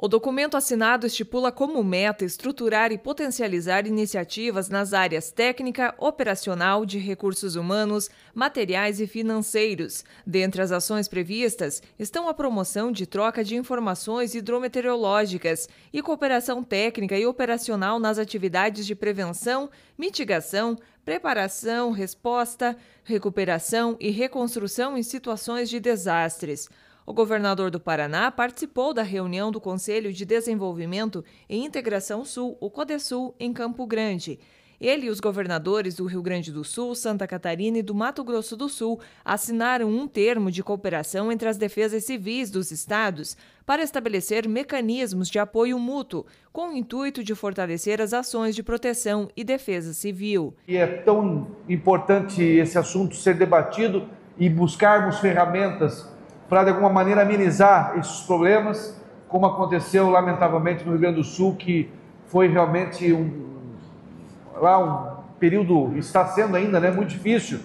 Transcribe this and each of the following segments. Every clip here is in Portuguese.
O documento assinado estipula como meta estruturar e potencializar iniciativas nas áreas técnica, operacional, de recursos humanos, materiais e financeiros. Dentre as ações previstas estão a promoção de troca de informações hidrometeorológicas e cooperação técnica e operacional nas atividades de prevenção, mitigação, preparação, resposta, recuperação e reconstrução em situações de desastres. O governador do Paraná participou da reunião do Conselho de Desenvolvimento e Integração Sul, o CODESUL, em Campo Grande. Ele e os governadores do Rio Grande do Sul, Santa Catarina e do Mato Grosso do Sul assinaram um termo de cooperação entre as defesas civis dos estados para estabelecer mecanismos de apoio mútuo, com o intuito de fortalecer as ações de proteção e defesa civil. E é tão importante esse assunto ser debatido e buscarmos ferramentas para de alguma maneira amenizar esses problemas, como aconteceu lamentavelmente no Rio Grande do Sul, que foi realmente um, lá um período, está sendo ainda né, muito difícil.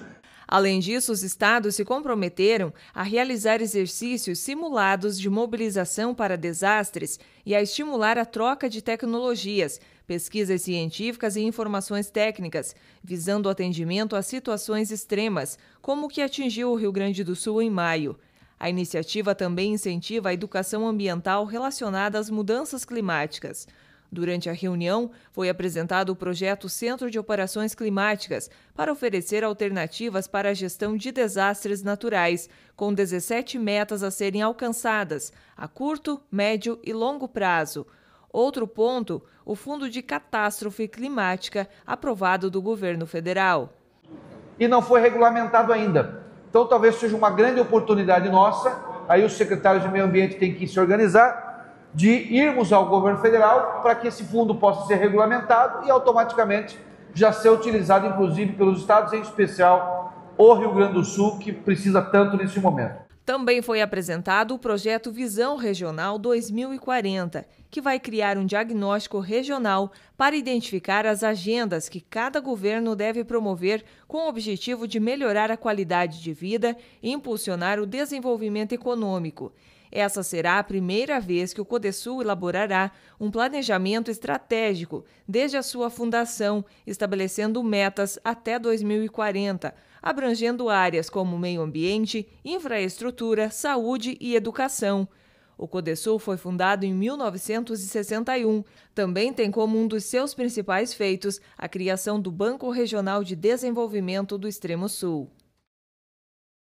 Além disso, os estados se comprometeram a realizar exercícios simulados de mobilização para desastres e a estimular a troca de tecnologias, pesquisas científicas e informações técnicas, visando o atendimento a situações extremas, como o que atingiu o Rio Grande do Sul em maio. A iniciativa também incentiva a educação ambiental relacionada às mudanças climáticas. Durante a reunião, foi apresentado o projeto Centro de Operações Climáticas para oferecer alternativas para a gestão de desastres naturais, com 17 metas a serem alcançadas a curto, médio e longo prazo. Outro ponto, o Fundo de Catástrofe Climática, aprovado do governo federal. E não foi regulamentado ainda então talvez seja uma grande oportunidade nossa, aí os secretários de meio ambiente têm que se organizar, de irmos ao governo federal para que esse fundo possa ser regulamentado e automaticamente já ser utilizado, inclusive, pelos estados, em especial o Rio Grande do Sul, que precisa tanto nesse momento. Também foi apresentado o projeto Visão Regional 2040, que vai criar um diagnóstico regional para identificar as agendas que cada governo deve promover com o objetivo de melhorar a qualidade de vida e impulsionar o desenvolvimento econômico. Essa será a primeira vez que o Codesul elaborará um planejamento estratégico desde a sua fundação, estabelecendo metas até 2040, abrangendo áreas como meio ambiente, infraestrutura, saúde e educação. O Codesul foi fundado em 1961. Também tem como um dos seus principais feitos a criação do Banco Regional de Desenvolvimento do Extremo Sul.